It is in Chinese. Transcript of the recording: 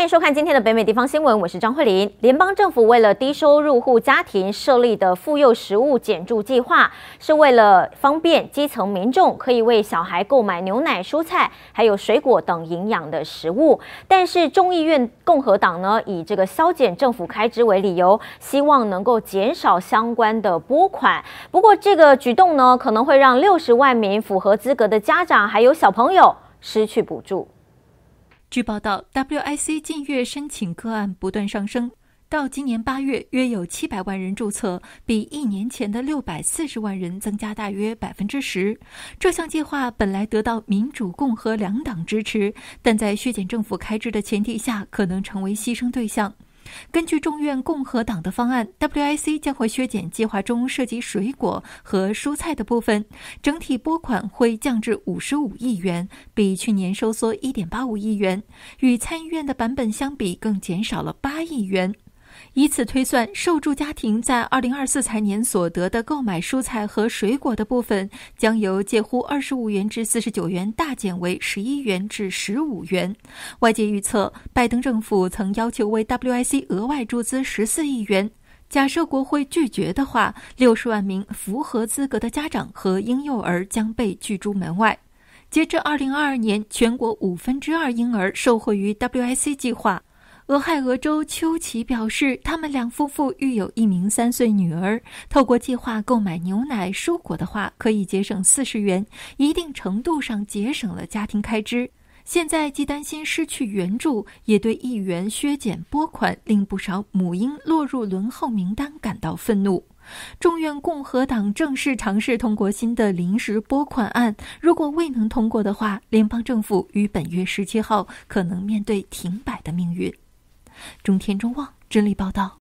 欢迎收看今天的北美地方新闻，我是张慧琳。联邦政府为了低收入户家庭设立的妇幼食物减助计划，是为了方便基层民众可以为小孩购买牛奶、蔬菜还有水果等营养的食物。但是众议院共和党呢，以这个削减政府开支为理由，希望能够减少相关的拨款。不过这个举动呢，可能会让六十万名符合资格的家长还有小朋友失去补助。据报道，WIC 近月申请个案不断上升，到今年八月约有七百万人注册，比一年前的六百四十万人增加大约百分之十。这项计划本来得到民主、共和两党支持，但在削减政府开支的前提下，可能成为牺牲对象。根据众院共和党的方案，WIC 将会削减计划中涉及水果和蔬菜的部分，整体拨款会降至五十五亿元，比去年收缩一点八五亿元，与参议院的版本相比，更减少了八亿元。以此推算，受助家庭在2024财年所得的购买蔬菜和水果的部分，将由介乎25元至49元大减为11元至15元。外界预测，拜登政府曾要求为 WIC 额外注资14亿元。假设国会拒绝的话，60万名符合资格的家长和婴幼儿将被拒之门外。截至2022年，全国五分之二婴儿受惠于 WIC 计划。俄亥俄州丘奇表示，他们两夫妇育有一名三岁女儿。透过计划购买牛奶、蔬果的话，可以节省四十元，一定程度上节省了家庭开支。现在既担心失去援助，也对议员削减拨款，令不少母婴落入轮候名单感到愤怒。众院共和党正式尝试通过新的临时拨款案，如果未能通过的话，联邦政府于本月十七号可能面对停摆的命运。中天中望，整理报道。